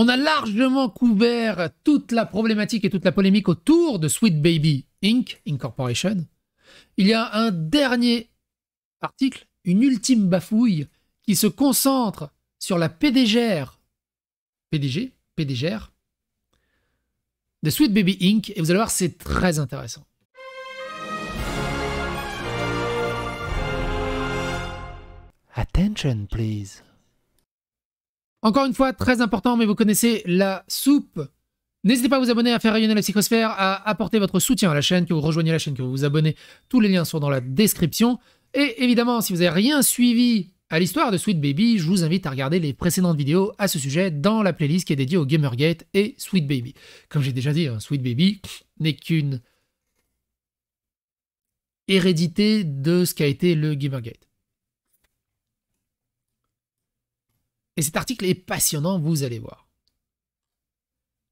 On a largement couvert toute la problématique et toute la polémique autour de Sweet Baby Inc. Incorporation. Il y a un dernier article, une ultime bafouille, qui se concentre sur la PDGR, PDG, PDGR, de Sweet Baby Inc. Et vous allez voir, c'est très intéressant. Attention, please. Encore une fois, très important, mais vous connaissez la soupe. N'hésitez pas à vous abonner, à faire rayonner la psychosphère, à apporter votre soutien à la chaîne, que vous rejoignez la chaîne, que vous vous abonnez. Tous les liens sont dans la description. Et évidemment, si vous n'avez rien suivi à l'histoire de Sweet Baby, je vous invite à regarder les précédentes vidéos à ce sujet dans la playlist qui est dédiée au Gamergate et Sweet Baby. Comme j'ai déjà dit, hein, Sweet Baby n'est qu'une hérédité de ce qu'a été le Gamergate. Et cet article est passionnant, vous allez voir.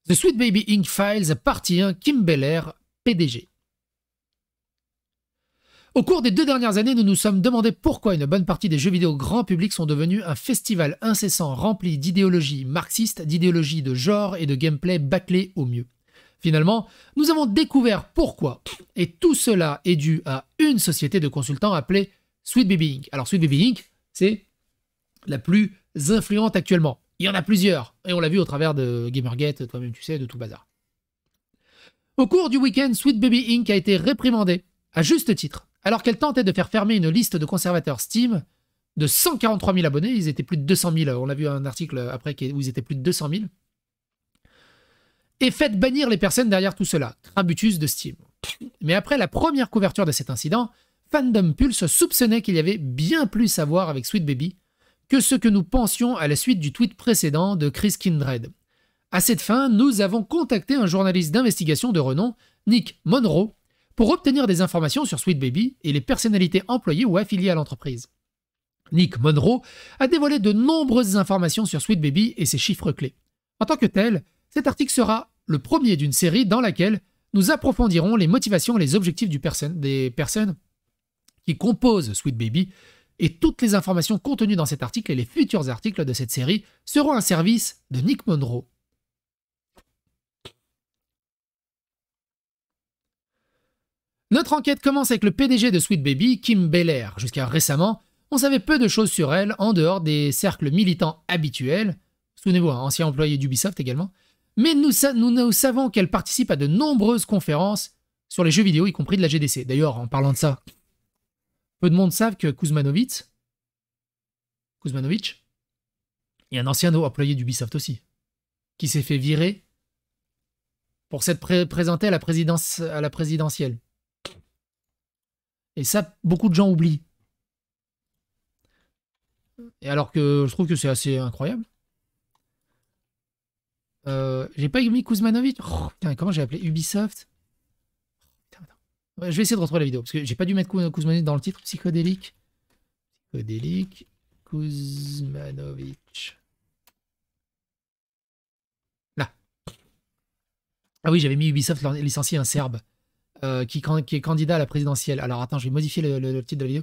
The Sweet Baby Inc. Files, partie 1, Kim Belair, PDG. Au cours des deux dernières années, nous nous sommes demandé pourquoi une bonne partie des jeux vidéo grand public sont devenus un festival incessant rempli d'idéologies marxistes, d'idéologies de genre et de gameplay bâclés au mieux. Finalement, nous avons découvert pourquoi, et tout cela est dû à une société de consultants appelée Sweet Baby Inc. Alors Sweet Baby Inc., c'est la plus influentes actuellement. Il y en a plusieurs, et on l'a vu au travers de Gamergate, toi-même tu sais, de tout bazar. Au cours du week-end, Sweet Baby Inc. a été réprimandée, à juste titre, alors qu'elle tentait de faire fermer une liste de conservateurs Steam de 143 000 abonnés, ils étaient plus de 200 000, on l'a vu un article après où ils étaient plus de 200 000, et faites bannir les personnes derrière tout cela, Crabutus de Steam. Mais après la première couverture de cet incident, Fandom Pulse soupçonnait qu'il y avait bien plus à voir avec Sweet Baby que ce que nous pensions à la suite du tweet précédent de Chris Kindred. À cette fin, nous avons contacté un journaliste d'investigation de renom, Nick Monroe, pour obtenir des informations sur Sweet Baby et les personnalités employées ou affiliées à l'entreprise. Nick Monroe a dévoilé de nombreuses informations sur Sweet Baby et ses chiffres clés. En tant que tel, cet article sera le premier d'une série dans laquelle nous approfondirons les motivations et les objectifs des personnes qui composent Sweet Baby et toutes les informations contenues dans cet article et les futurs articles de cette série seront un service de Nick Monroe. Notre enquête commence avec le PDG de Sweet Baby, Kim Belair. Jusqu'à récemment, on savait peu de choses sur elle en dehors des cercles militants habituels. Souvenez-vous, hein, ancien employé d'Ubisoft également. Mais nous savons qu'elle participe à de nombreuses conférences sur les jeux vidéo, y compris de la GDC. D'ailleurs, en parlant de ça, peu de monde savent que Kuzmanovic, y est un ancien employé d'Ubisoft aussi, qui s'est fait virer pour s'être présenté à la, présidence, à la présidentielle. Et ça, beaucoup de gens oublient. Et alors que je trouve que c'est assez incroyable. Euh, j'ai pas mis Kuzmanovic. Oh, comment j'ai appelé Ubisoft je vais essayer de retrouver la vidéo, parce que j'ai pas dû mettre Kuzmanovic dans le titre. Psychodélique. Psychodélique. Kuzmanovic. Là. Ah oui, j'avais mis Ubisoft licencié un Serbe euh, qui, est candidat à la présidentielle. Alors attends, je vais modifier le, titre de la vidéo.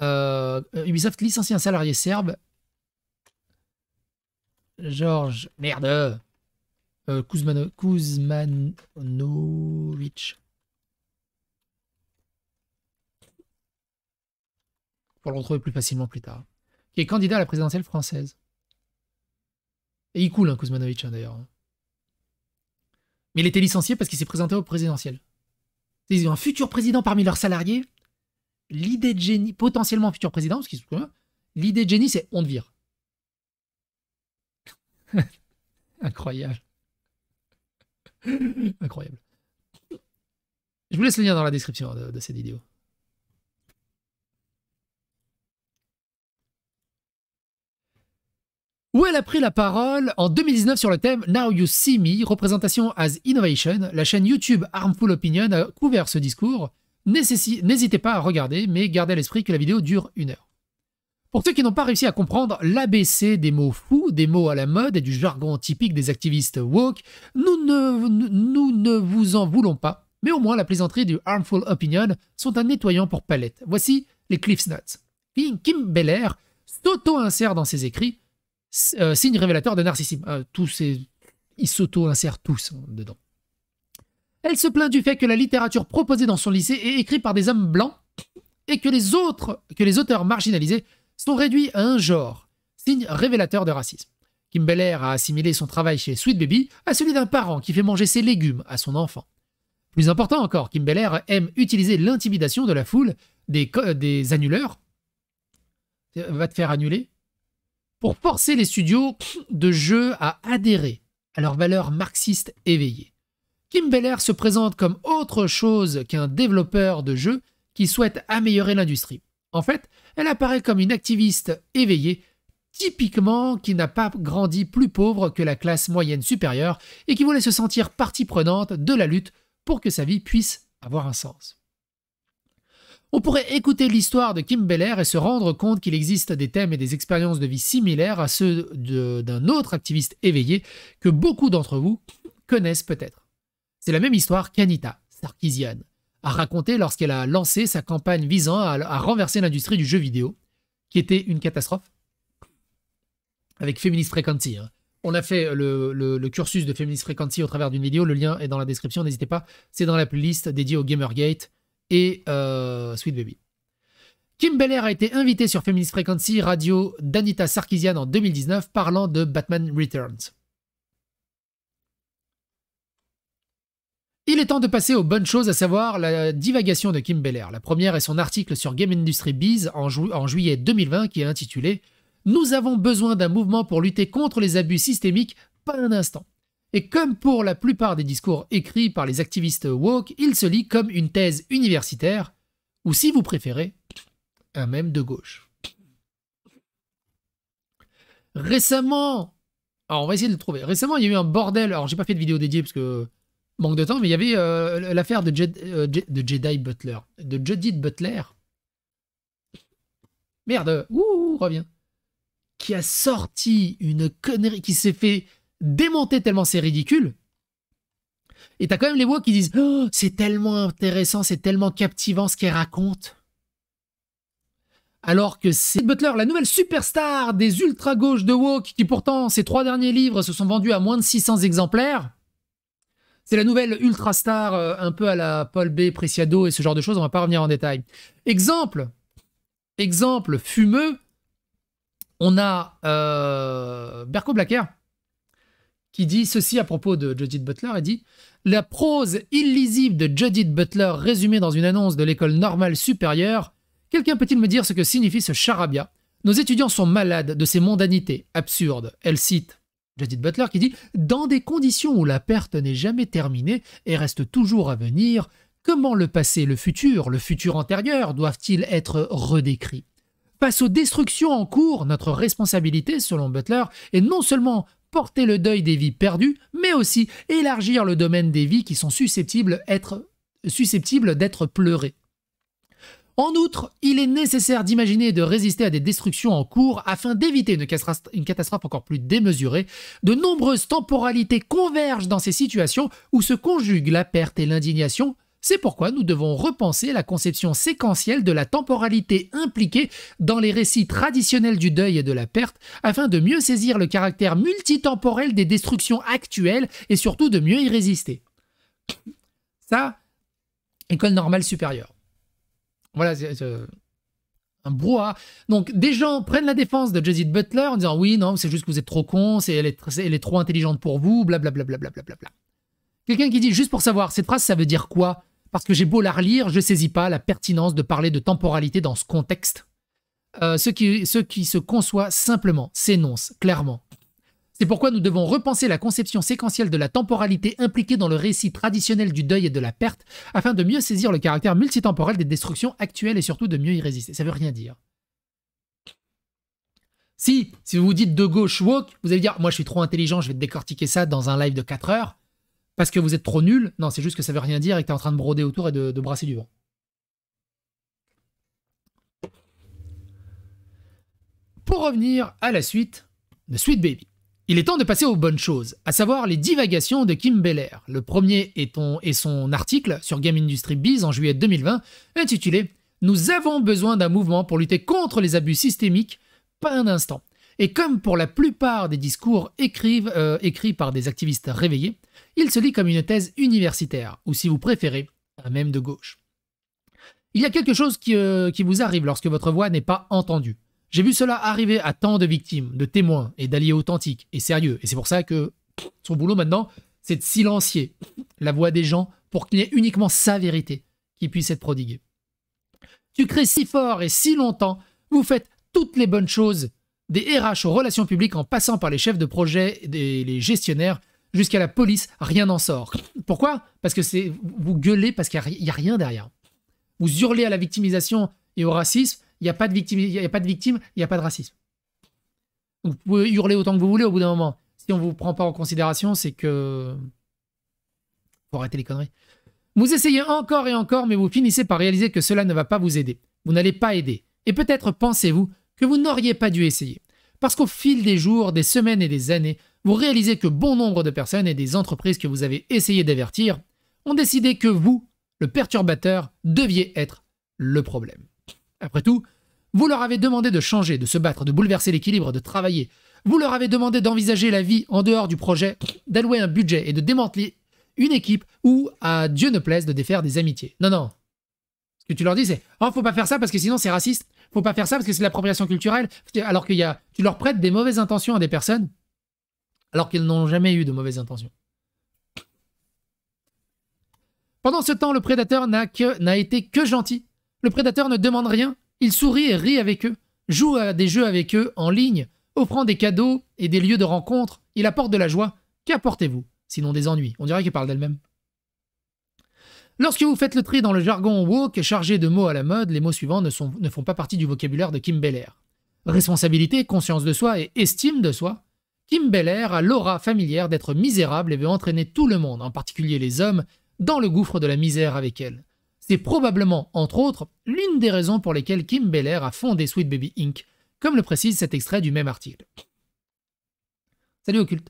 Euh, euh, Ubisoft licencie un salarié serbe. Georges. Merde. Euh, pour le retrouver plus facilement plus tard, qui est candidat à la présidentielle française. Et il coule, hein, hein d'ailleurs. Hein. Mais il était licencié parce qu'il s'est présenté au présidentiel. Ils ont un futur président parmi leurs salariés. L'idée de génie, potentiellement futur président, parce qu'ils hein. l'idée de génie, c'est on te vire. Incroyable. Incroyable. Je vous laisse le lien dans la description de cette vidéo. où elle a pris la parole en 2019 sur le thème Now You See Me, representation as innovation. La chaîne YouTube Harmful Opinion a couvert ce discours. N'hésitez pas à regarder, mais gardez à l'esprit que la vidéo dure une heure. Pour ceux qui n'ont pas réussi à comprendre l'ABC des mots fous, des mots à la mode et du jargon typique des activistes woke, nous ne, nous ne vous en voulons pas. Mais au moins, la plaisanterie du Harmful Opinion sont un nettoyant pour palette. Voici les Cliffs Notes. Kim Belair s'auto-insère dans ses écrits euh, signe révélateur de narcissisme. Euh, tous Ils s'auto-insèrent tous hein, dedans. Elle se plaint du fait que la littérature proposée dans son lycée est écrite par des hommes blancs et que les autres, que les auteurs marginalisés sont réduits à un genre, signe révélateur de racisme. Kim a assimilé son travail chez Sweet Baby à celui d'un parent qui fait manger ses légumes à son enfant. Plus important encore, Kim aime utiliser l'intimidation de la foule, des, euh, des annuleurs. Va te faire annuler pour forcer les studios de jeux à adhérer à leurs valeurs marxistes éveillées. Kim Beller se présente comme autre chose qu'un développeur de jeux qui souhaite améliorer l'industrie. En fait, elle apparaît comme une activiste éveillée, typiquement qui n'a pas grandi plus pauvre que la classe moyenne supérieure et qui voulait se sentir partie prenante de la lutte pour que sa vie puisse avoir un sens. On pourrait écouter l'histoire de Kim Belair et se rendre compte qu'il existe des thèmes et des expériences de vie similaires à ceux d'un autre activiste éveillé que beaucoup d'entre vous connaissent peut-être. C'est la même histoire qu'Anita Sarkisian a racontée lorsqu'elle a lancé sa campagne visant à, renverser l'industrie du jeu vidéo, qui était une catastrophe, avec Feminist Frequency. Hein. On a fait le, le, cursus de Feminist Frequency au travers d'une vidéo, le lien est dans la description, n'hésitez pas, c'est dans la playlist dédiée au Gamergate et euh, Sweet Baby. Kim Belair a été invité sur Feminist Frequency Radio d'Anita Sarkisian en 2019 parlant de Batman Returns. Il est temps de passer aux bonnes choses, à savoir la divagation de Kim Belair. La première est son article sur Game Industry Biz en juillet 2020 qui est intitulé Nous avons besoin d'un mouvement pour lutter contre les abus systémiques, pas un instant. Et comme pour la plupart des discours écrits par les activistes woke, il se lit comme une thèse universitaire, ou si vous préférez, un mème de gauche. Récemment, alors on va essayer de le trouver. Récemment, il y a eu un bordel. Alors j'ai pas fait de vidéo dédiée parce que manque de temps, mais il y avait euh, l'affaire de, euh, de Jedi Butler, de Judith Butler. Merde, ouh, reviens. Qui a sorti une connerie, qui s'est fait démonter tellement c'est ridicule. Et t'as quand même les voix qui disent oh, c'est tellement intéressant, c'est tellement captivant ce qu'elle raconte. Alors que c'est Butler, la nouvelle superstar des ultra-gauches de Woke, qui pourtant ses trois derniers livres se sont vendus à moins de 600 exemplaires. C'est la nouvelle ultra-star euh, un peu à la Paul B. Preciado et ce genre de choses, on va pas revenir en détail. Exemple, exemple fumeux, on a euh, Berko Blacker, qui dit ceci à propos de Judith Butler, elle dit La prose illisible de Judith Butler résumée dans une annonce de l'école normale supérieure, quelqu'un peut-il me dire ce que signifie ce charabia Nos étudiants sont malades de ces mondanités absurdes. Elle cite Judith Butler qui dit Dans des conditions où la perte n'est jamais terminée et reste toujours à venir, comment le passé, le futur, le futur antérieur doivent-ils être redécrits Face aux destructions en cours, notre responsabilité, selon Butler, est non seulement porter le deuil des vies perdues, mais aussi élargir le domaine des vies qui sont susceptibles d'être pleurées. En outre, il est nécessaire d'imaginer de résister à des destructions en cours afin d'éviter une, une, catastrophe encore plus démesurée. De nombreuses temporalités convergent dans ces situations où se conjuguent la perte et l'indignation, c'est pourquoi nous devons repenser la conception séquentielle de la temporalité impliquée dans les récits traditionnels du deuil et de la perte, afin de mieux saisir le caractère multitemporel des destructions actuelles et surtout de mieux y résister. Ça, école normale supérieure. Voilà, c'est un brouhaha. Donc, des gens prennent la défense de Josie Butler en disant oui, non, c'est juste que vous êtes trop con, c'est elle, est, elle est trop intelligente pour vous, blablabla. Quelqu'un qui dit juste pour savoir, cette phrase, ça veut dire quoi parce que j'ai beau la relire, je saisis pas la pertinence de parler de temporalité dans ce contexte. Euh, ce, qui, se conçoit simplement s'énonce clairement. C'est pourquoi nous devons repenser la conception séquentielle de la temporalité impliquée dans le récit traditionnel du deuil et de la perte, afin de mieux saisir le caractère multitemporel des destructions actuelles et surtout de mieux y résister. Ça veut rien dire. Si, si vous vous dites de gauche woke, vous allez dire Moi je suis trop intelligent, je vais décortiquer ça dans un live de 4 heures parce que vous êtes trop nul. Non, c'est juste que ça veut rien dire et que tu es en train de broder autour et de, brasser du vent. Pour revenir à la suite de Sweet Baby. Il est temps de passer aux bonnes choses, à savoir les divagations de Kim Belair. Le premier est, est son article sur Game Industry Biz en juillet 2020, intitulé Nous avons besoin d'un mouvement pour lutter contre les abus systémiques, pas un instant. Et comme pour la plupart des discours euh, écrits par des activistes réveillés, il se lit comme une thèse universitaire, ou si vous préférez, même de gauche. Il y a quelque chose qui, euh, qui vous arrive lorsque votre voix n'est pas entendue. J'ai vu cela arriver à tant de victimes, de témoins et d'alliés authentiques et sérieux, et c'est pour ça que son boulot maintenant, c'est de silencier la voix des gens pour qu'il y ait uniquement sa vérité qui puisse être prodiguée. Tu crées si fort et si longtemps, vous faites toutes les bonnes choses des RH aux relations publiques en passant par les chefs de projet et les gestionnaires jusqu'à la police, rien n'en sort. Pourquoi Parce que vous gueulez parce qu'il n'y a, rien derrière. Vous hurlez à la victimisation et au racisme, il n'y a pas de victime, il n'y a pas de a pas de racisme. vous pouvez hurler autant que vous voulez au bout d'un moment. Si on ne vous prend pas en considération, c'est que... Faut arrêter les conneries. Vous essayez encore et encore, mais vous finissez par réaliser que cela ne va pas vous aider. Vous n'allez pas aider. Et peut-être pensez-vous que vous n'auriez pas dû essayer. Parce qu'au fil des jours, des semaines et des années, vous réalisez que bon nombre de personnes et des entreprises que vous avez essayé d'avertir ont décidé que vous, le perturbateur, deviez être le problème. Après tout, vous leur avez demandé de changer, de se battre, de bouleverser l'équilibre, de travailler. Vous leur avez demandé d'envisager la vie en dehors du projet, d'allouer un budget et de démanteler une équipe ou, à Dieu ne plaise, de défaire des amitiés. Non, non. Ce que tu leur dis, c'est Oh, faut pas faire ça parce que sinon c'est raciste. Faut pas faire ça parce que c'est l'appropriation culturelle. Alors qu'il tu leur prêtes des mauvaises intentions à des personnes, alors qu'ils n'ont jamais eu de mauvaises intentions. Pendant ce temps, le prédateur n'a été que gentil. Le prédateur ne demande rien. Il sourit et rit avec eux, joue à des jeux avec eux en ligne, offrant des cadeaux et des lieux de rencontre. Il apporte de la joie. Qu'apportez-vous Sinon des ennuis. On dirait qu'il parle d'elle-même. Lorsque vous faites le tri dans le jargon woke chargé de mots à la mode, les mots suivants ne, font pas partie du vocabulaire de Kim Belair. Responsabilité, conscience de soi et estime de soi, Kim Belair a l'aura familière d'être misérable et veut entraîner tout le monde, en particulier les hommes, dans le gouffre de la misère avec elle. C'est probablement, entre autres, l'une des raisons pour lesquelles Kim Belair a fondé Sweet Baby Inc., comme le précise cet extrait du même article. Salut occulte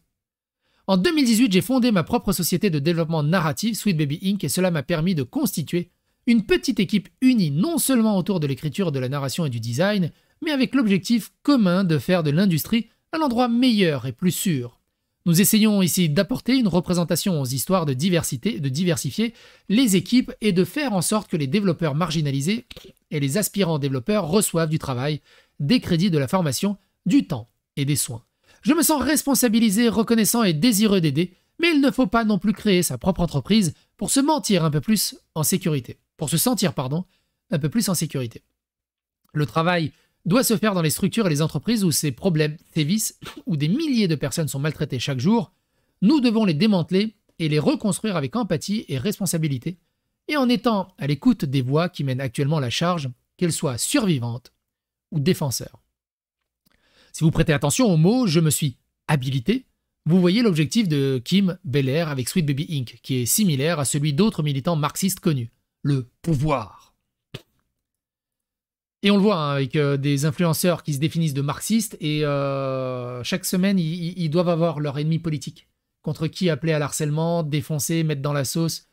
en 2018, j'ai fondé ma propre société de développement narratif, Sweet Baby Inc., et cela m'a permis de constituer une petite équipe unie non seulement autour de l'écriture, de la narration et du design, mais avec l'objectif commun de faire de l'industrie un endroit meilleur et plus sûr. Nous essayons ici d'apporter une représentation aux histoires de diversité, de diversifier les équipes et de faire en sorte que les développeurs marginalisés et les aspirants développeurs reçoivent du travail, des crédits de la formation, du temps et des soins. Je me sens responsabilisé, reconnaissant et désireux d'aider, mais il ne faut pas non plus créer sa propre entreprise pour se mentir un peu plus en sécurité. Pour se sentir, pardon, un peu plus en sécurité. Le travail doit se faire dans les structures et les entreprises où ces problèmes sévissent, où des milliers de personnes sont maltraitées chaque jour. Nous devons les démanteler et les reconstruire avec empathie et responsabilité, et en étant à l'écoute des voix qui mènent actuellement la charge, qu'elles soient survivantes ou défenseurs. Si vous prêtez attention au mot je me suis habilité, vous voyez l'objectif de Kim Belair avec Sweet Baby Inc., qui est similaire à celui d'autres militants marxistes connus, le pouvoir. Et on le voit hein, avec euh, des influenceurs qui se définissent de marxistes et euh, chaque semaine ils, doivent avoir leur ennemi politique contre qui appeler à l'harcèlement, défoncer, mettre dans la sauce.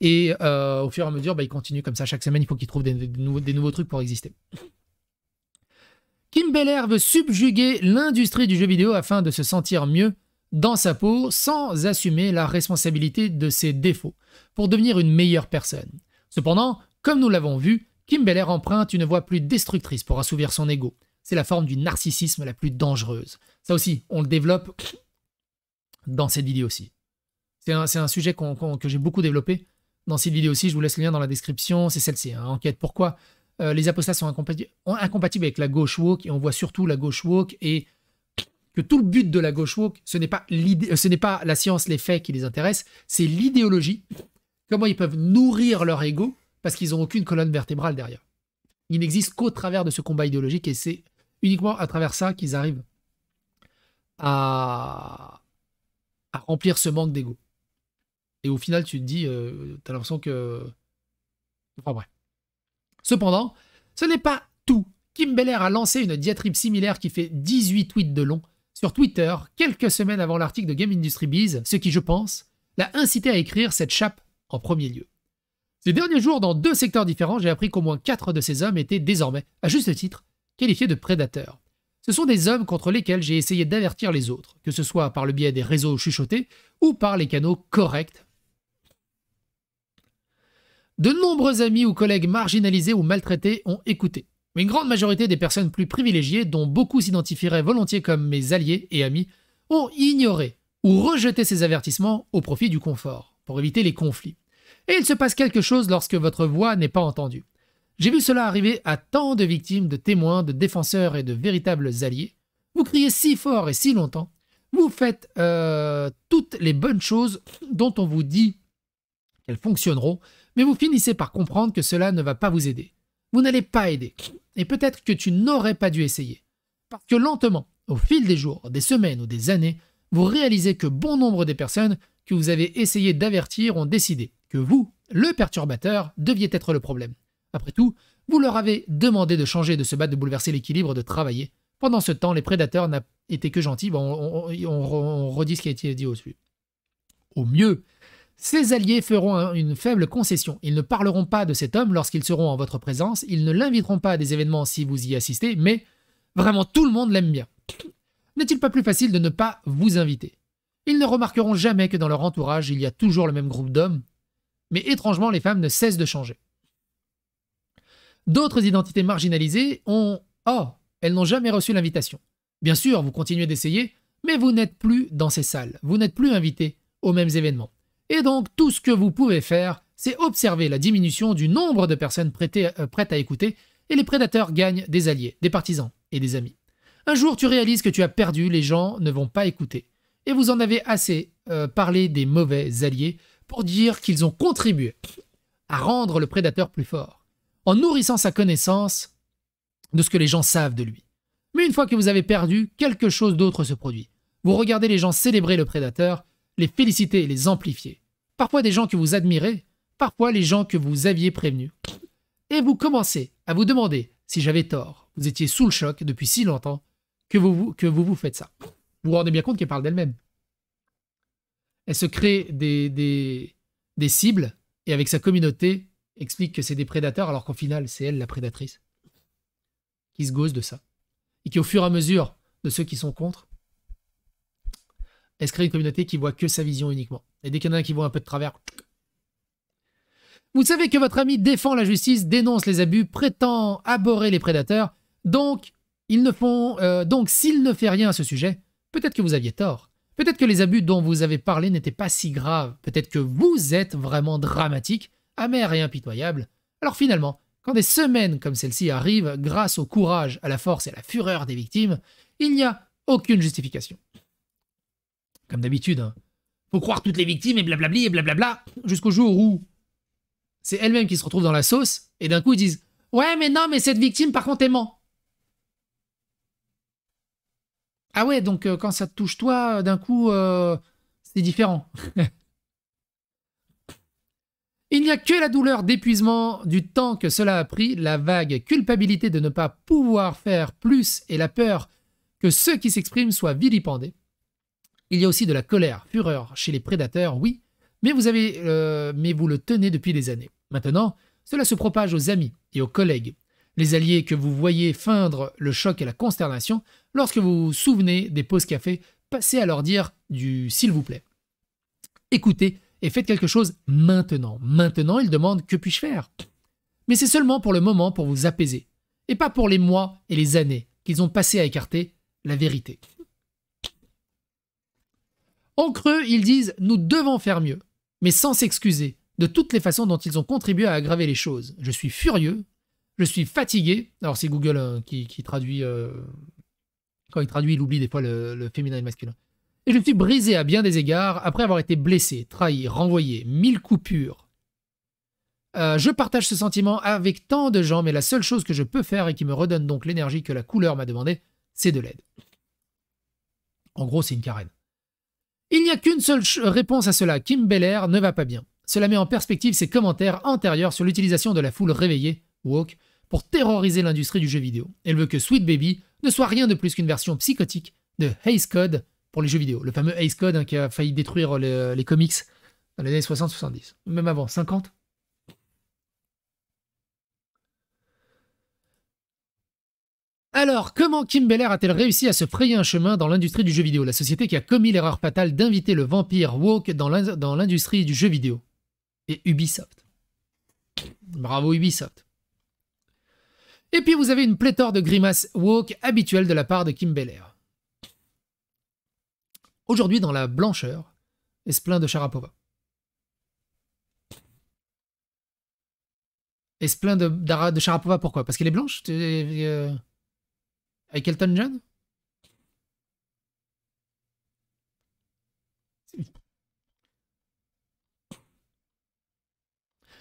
Et euh, au fur et à mesure, bah, ils continuent comme ça. Chaque semaine, il faut qu'ils trouvent des nouveaux trucs pour exister. Kim Belair veut subjuguer l'industrie du jeu vidéo afin de se sentir mieux dans sa peau sans assumer la responsabilité de ses défauts pour devenir une meilleure personne. Cependant, comme nous l'avons vu, Kim Belair emprunte une voie plus destructrice pour assouvir son ego. C'est la forme du narcissisme la plus dangereuse. Ça aussi, on le développe dans cette vidéo aussi. C'est un, sujet que j'ai beaucoup développé dans cette vidéo aussi. Je vous laisse le lien dans la description. C'est celle-ci, hein, Enquête pourquoi euh, les apostats sont incompatibles, avec la gauche woke et on voit surtout la gauche woke et que tout le but de la gauche woke, ce n'est pas, euh, ce n'est pas la science, les faits qui les intéressent, c'est l'idéologie, comment ils peuvent nourrir leur ego parce qu'ils n'ont aucune colonne vertébrale derrière. Ils n'existent qu'au travers de ce combat idéologique et c'est uniquement à travers ça qu'ils arrivent à... remplir ce manque d'ego. Et au final, tu te dis, euh, tu as l'impression que... Enfin bref. Cependant, ce n'est pas tout. Kim Belair a lancé une diatribe similaire qui fait 18 tweets de long sur Twitter quelques semaines avant l'article de Game Industry Biz, ce qui, je pense, l'a incité à écrire cette chape en premier lieu. Ces derniers jours, dans deux secteurs différents, j'ai appris qu'au moins quatre de ces hommes étaient désormais, à juste titre, qualifiés de prédateurs. Ce sont des hommes contre lesquels j'ai essayé d'avertir les autres, que ce soit par le biais des réseaux chuchotés ou par les canaux corrects de nombreux amis ou collègues marginalisés ou maltraités ont écouté. Mais une grande majorité des personnes plus privilégiées, dont beaucoup s'identifieraient volontiers comme mes alliés et amis, ont ignoré ou rejeté ces avertissements au profit du confort, pour éviter les conflits. Et il se passe quelque chose lorsque votre voix n'est pas entendue. J'ai vu cela arriver à tant de victimes, de témoins, de défenseurs et de véritables alliés. Vous criez si fort et si longtemps, vous faites euh, toutes les bonnes choses dont on vous dit qu'elles fonctionneront, mais vous finissez par comprendre que cela ne va pas vous aider. Vous n'allez pas aider, et peut-être que tu n'aurais pas dû essayer. Parce que lentement, au fil des jours, des semaines ou des années, vous réalisez que bon nombre des personnes que vous avez essayé d'avertir ont décidé que vous, le perturbateur, deviez être le problème. Après tout, vous leur avez demandé de changer, de se battre, de bouleverser l'équilibre, de travailler. Pendant ce temps, les prédateurs n'ont été que gentils. Bon, on, on, redit ce qui a été dit au-dessus. Au mieux, ses alliés feront une faible concession. Ils ne parleront pas de cet homme lorsqu'ils seront en votre présence, ils ne l'inviteront pas à des événements si vous y assistez, mais vraiment tout le monde l'aime bien. N'est-il pas plus facile de ne pas vous inviter Ils ne remarqueront jamais que dans leur entourage, il y a toujours le même groupe d'hommes, mais étrangement, les femmes ne cessent de changer. D'autres identités marginalisées ont... Oh, elles n'ont jamais reçu l'invitation. Bien sûr, vous continuez d'essayer, mais vous n'êtes plus dans ces salles, vous n'êtes plus invité aux mêmes événements. Et donc tout ce que vous pouvez faire, c'est observer la diminution du nombre de personnes euh, prêtes à écouter, et les prédateurs gagnent des alliés, des partisans et des amis. Un jour tu réalises que tu as perdu, les gens ne vont pas écouter. Et vous en avez assez euh, parlé des mauvais alliés pour dire qu'ils ont contribué à rendre le prédateur plus fort, en nourrissant sa connaissance de ce que les gens savent de lui. Mais une fois que vous avez perdu, quelque chose d'autre se produit. Vous regardez les gens célébrer le prédateur les féliciter et les amplifier. Parfois des gens que vous admirez, parfois les gens que vous aviez prévenus. Et vous commencez à vous demander si j'avais tort, vous étiez sous le choc depuis si longtemps que vous vous, que vous, vous faites ça. Vous vous rendez bien compte qu'elle parle d'elle-même. Elle se crée des, des, cibles et avec sa communauté explique que c'est des prédateurs alors qu'au final c'est elle la prédatrice qui se gausse de ça. Et qui au fur et à mesure de ceux qui sont contre est se crée une communauté qui voit que sa vision uniquement. Et dès qu'il y en a un qui voit un peu de travers... Vous savez que votre ami défend la justice, dénonce les abus, prétend abhorrer les prédateurs, donc ils ne font... Euh, donc s'il ne fait rien à ce sujet, peut-être que vous aviez tort. Peut-être que les abus dont vous avez parlé n'étaient pas si graves. Peut-être que vous êtes vraiment dramatique, amer et impitoyable. Alors finalement, quand des semaines comme celle-ci arrivent, grâce au courage, à la force et à la fureur des victimes, il n'y a aucune justification comme d'habitude. Hein. Faut croire toutes les victimes et blablabli et blablabla, jusqu'au jour où c'est elle-même qui se retrouve dans la sauce, et d'un coup ils disent Ouais, mais non, mais cette victime, par contre, elle ment. Ah ouais, donc euh, quand ça te touche toi, euh, d'un coup, euh, c'est différent. Il n'y a que la douleur d'épuisement du temps que cela a pris, la vague culpabilité de ne pas pouvoir faire plus et la peur que ceux qui s'expriment soient vilipendés. Il y a aussi de la colère, fureur chez les prédateurs, oui, mais vous, avez, euh, mais vous le tenez depuis des années. Maintenant, cela se propage aux amis et aux collègues, les alliés que vous voyez feindre le choc et la consternation lorsque vous vous souvenez des pauses café, passez à leur dire du s'il vous plaît. Écoutez et faites quelque chose maintenant. Maintenant, ils demandent que puis-je faire Mais c'est seulement pour le moment pour vous apaiser, et pas pour les mois et les années qu'ils ont passé à écarter la vérité. En creux, ils disent Nous devons faire mieux, mais sans s'excuser de toutes les façons dont ils ont contribué à aggraver les choses. Je suis furieux, je suis fatigué. Alors, c'est Google hein, qui, traduit. Euh, quand il traduit, il oublie des fois le, féminin et le masculin. Et je me suis brisé à bien des égards après avoir été blessé, trahi, renvoyé, mille coupures. Euh, je partage ce sentiment avec tant de gens, mais la seule chose que je peux faire et qui me redonne donc l'énergie que la couleur m'a demandé, c'est de l'aide. En gros, c'est une carène. Il n'y a qu'une seule réponse à cela, Kim Belair ne va pas bien. Cela met en perspective ses commentaires antérieurs sur l'utilisation de la foule réveillée, woke, pour terroriser l'industrie du jeu vidéo. Elle veut que Sweet Baby ne soit rien de plus qu'une version psychotique de Haze Code pour les jeux vidéo. Le fameux Haze Code hein, qui a failli détruire les comics dans les années 60-70, même avant, 50 Alors, comment Kim Belair a-t-elle réussi à se frayer un chemin dans l'industrie du jeu vidéo, la société qui a commis l'erreur fatale d'inviter le vampire woke dans l'industrie du jeu vidéo Et Ubisoft. Bravo Ubisoft. Et puis vous avez une pléthore de grimaces woke habituelles de la part de Kim Belair. Aujourd'hui dans la blancheur, et de Sharapova. Est-ce plein de, de Sharapova pourquoi Parce qu'elle est blanche euh, avec Elton John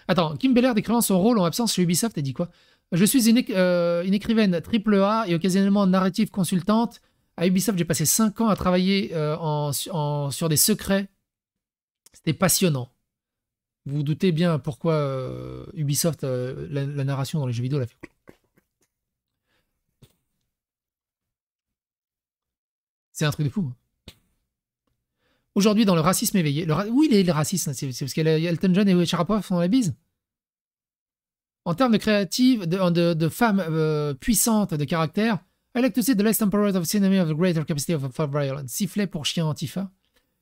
Attends, Kim Beller décrivant son rôle en absence chez Ubisoft, elle dit quoi Je suis euh, une, écrivaine triple A et occasionnellement narrative consultante. À Ubisoft, j'ai passé 5 ans à travailler euh, sur des secrets. C'était passionnant. Vous vous doutez bien pourquoi euh, Ubisoft, la, la, narration dans les jeux vidéo, l'a fait C'est un truc de fou. Hein. Aujourd'hui, dans le racisme éveillé, oui, il est le racisme, c'est parce qu'Elton John et Sharapov font la bise. En termes de créative, de, de, de femmes euh, puissantes de caractère, Elle a to see the Last Emperor of cinema of the greater capacity of for violence. Sifflet pour chien antifa.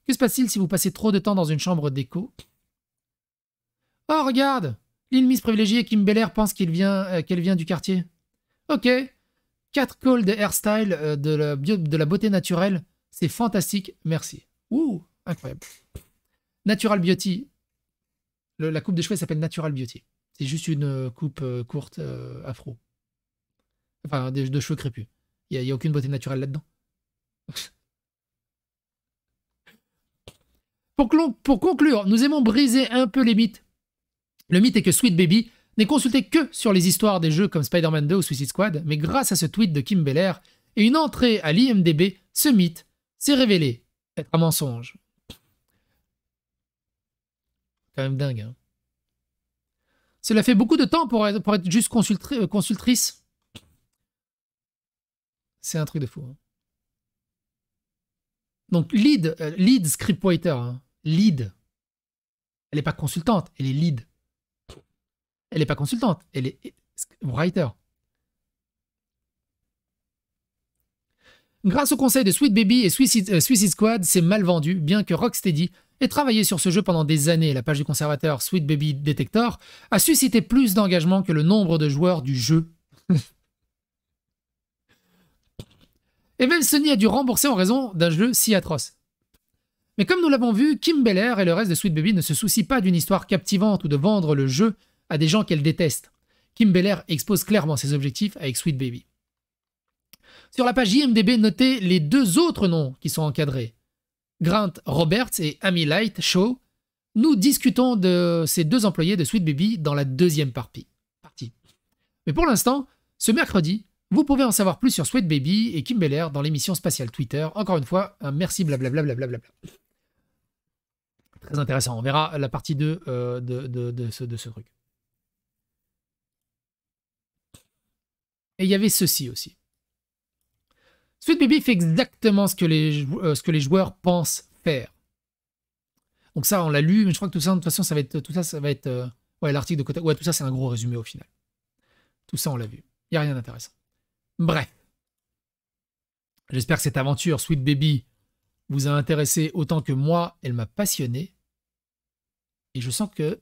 Que se passe-t-il si vous passez trop de temps dans une chambre d'écho Oh, regarde L'île Miss privilégiée Kim Belair pense euh, qu'elle vient, vient du quartier. Ok, 4 calls de hairstyle, euh, de, la de la beauté naturelle. C'est fantastique, merci. Ouh, incroyable. Natural Beauty. la coupe de cheveux s'appelle Natural Beauty. C'est juste une euh, coupe euh, courte afro. Enfin, de, cheveux crépus. Il n'y a, aucune beauté naturelle là-dedans. pour, pour conclure, nous aimons briser un peu les mythes. Le mythe est que Sweet Baby n'est consulté que sur les histoires des jeux comme Spider-Man 2 ou Suicide Squad, mais grâce à ce tweet de Kim Belair et une entrée à l'IMDB, ce mythe s'est révélé être un mensonge. Quand même dingue. Hein. Cela fait beaucoup de temps pour être, pour juste euh, consultrice. C'est un truc de fou. Hein. Donc lead, euh, lead scriptwriter, hein. lead. Elle n'est pas consultante, elle est lead. Elle n'est pas consultante, elle est writer. Grâce au conseil de Sweet Baby et euh, Suicide, Squad, c'est mal vendu, bien que Rocksteady ait travaillé sur ce jeu pendant des années. La page du conservateur Sweet Baby Detector a suscité plus d'engagement que le nombre de joueurs du jeu. et même Sony a dû rembourser en raison d'un jeu si atroce. Mais comme nous l'avons vu, Kim Belair et le reste de Sweet Baby ne se soucient pas d'une histoire captivante ou de vendre le jeu, à des gens qu'elle déteste. Kim Beller expose clairement ses objectifs avec Sweet Baby. Sur la page IMDB, notez les deux autres noms qui sont encadrés. Grant Roberts et Amy Light Shaw. Nous discutons de ces deux employés de Sweet Baby dans la deuxième partie. Mais pour l'instant, ce mercredi, vous pouvez en savoir plus sur Sweet Baby et Kim Beller dans l'émission spatiale Twitter. Encore une fois, un merci blablabla. Très intéressant. On verra la partie 2 euh, de, de ce truc. Et il y avait ceci aussi. Sweet Baby fait exactement euh, ce que les, joueurs pensent faire. Donc ça, on l'a lu, mais je crois que tout ça, de toute façon, ça va être, tout ça, ça va être, euh, ouais, l'article de côté, ouais, tout ça, c'est un gros résumé au final. Tout ça, on l'a vu. Il n'y a rien d'intéressant. Bref. J'espère que cette aventure, Sweet Baby, vous a intéressé autant que moi, elle m'a passionné. Et je sens que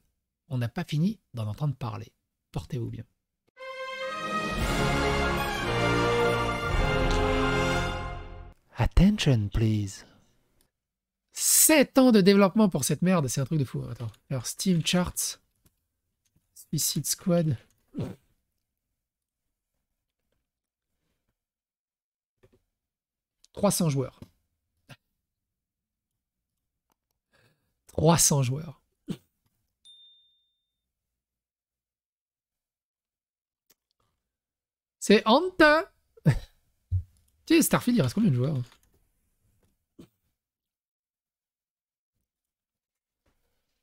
on n'a pas fini d'en entendre parler. Portez-vous bien. Attention, please. 7 ans de développement pour cette merde, c'est un truc de fou. Hein. Alors, Steam Charts, Suicide Squad. « 300 joueurs. 300 joueurs. C'est honteux Starfield, il reste combien de joueurs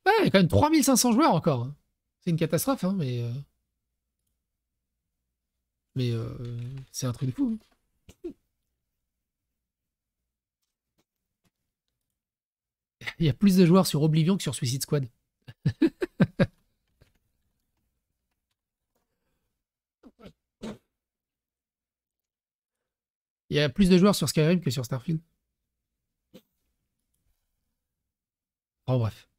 Ouais, il y a quand même 3500 joueurs encore. C'est une catastrophe, hein, mais... Euh, mais euh... c'est un truc de fou. Hein. Il y a plus de joueurs sur Oblivion que sur Suicide Squad. Il y a plus de joueurs sur Skyrim que sur Starfield. Oh bref.